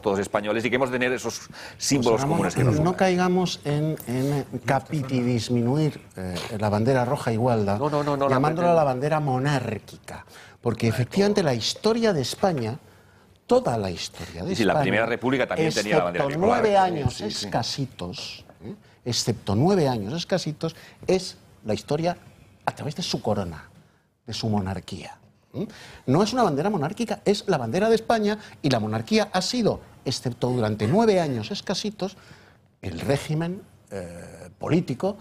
todos españoles y que hemos tener esos símbolos pues comunes. Que no caigamos en, en disminuir eh, la bandera roja igualda, llamándola la, bandera monárquica, porque efectivamente la historia de España toda la historia de España, la Primera República también tenía la bandera Excepto nueve años escasitos, ¿eh? excepto nueve años escasitos, es la historia a través de su corona, de su monarquía. ¿Mm? No es una bandera monárquica, es la bandera de España y la monarquía ha sido, excepto durante nueve años escasitos, el régimen eh, político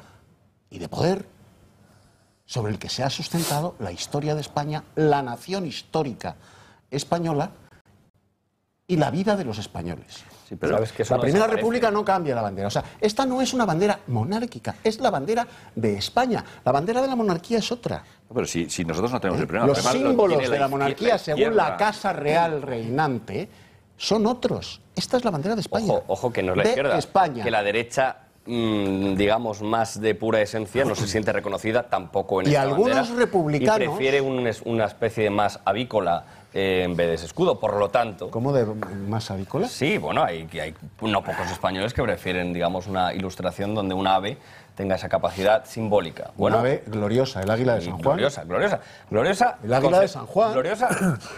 y de poder sobre el que se ha sustentado la historia de España, la nación histórica española y la vida de los españoles. pero que la Primera República no cambia la bandera. O sea, esta no es una bandera monárquica, es la bandera de España. La bandera de la monarquía es otra. pero si, nosotros no tenemos el ¿Eh? problema... Los símbolos de la monarquía, según la Casa Real reinante, son otros. Esta es la bandera de España. Ojo, que no es la izquierda, España. que la derecha mm, digamos, más de pura esencia, no se siente reconocida tampoco en y algunos republicanos y prefiere una especie de más avícola en vez de ese escudo. Por lo tanto... ¿Cómo de más avícola? Sí, bueno, hay, hay no pocos españoles que prefieren, digamos, una ilustración donde un ave tenga esa capacidad simbólica. Bueno, ave gloriosa, el águila de San Juan. Gloriosa, gloriosa. Gloriosa. El águila de San Juan. Gloriosa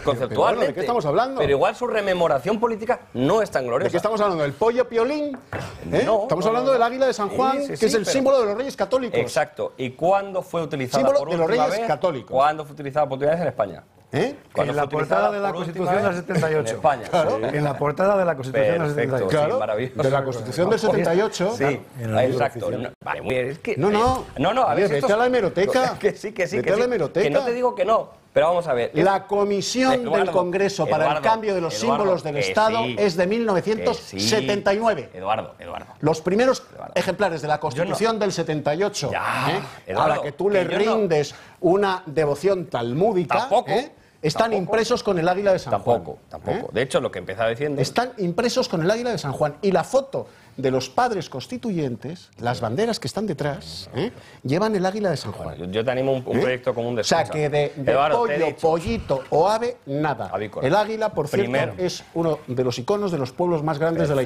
conceptualmente. Pero, ¿De qué estamos hablando? Pero igual su rememoración política no es tan gloriosa. ¿De qué estamos hablando? ¿Del pollo piolín? ¿Eh? No, estamos hablando del águila de San Juan, que es el símbolo de los reyes católicos. Exacto. ¿Y cuándo fue utilizada por los reyes católicos. ¿Cuándo fue utilizada por primera en España? ¿Eh? En la portada de la Constitución del 78. En España. En la portada de la Constitución del 78. Claro, de la Constitución del 78. Sí, claro. exacto. No, vale, es que, no, no. Eh, no, a ver, Vete a la hemeroteca. Que sí, que sí. que a la hemeroteca. Que no te digo que no pero vamos a ver. La comisión eh, del Congreso para el cambio de los símbolos del Estado es de 1979. Eduardo, Eduardo. Los primeros ejemplares de la Constitución del 78, ya, ¿eh? que tú le rindes una devoción talmúdica están impresos con el águila de San Juan. Tampoco, tampoco. ¿eh? De hecho, lo que empezaba diciendo. Están impresos con el águila de San Juan. Y la foto de los padres constituyentes, las banderas que están detrás, ¿eh? llevan el águila de San Juan. yo, te animo un, un ¿Eh? proyecto común de O sea, que de, pollo, pollito o ave, nada. El águila, por cierto, es uno de los iconos de los pueblos más grandes de la historia.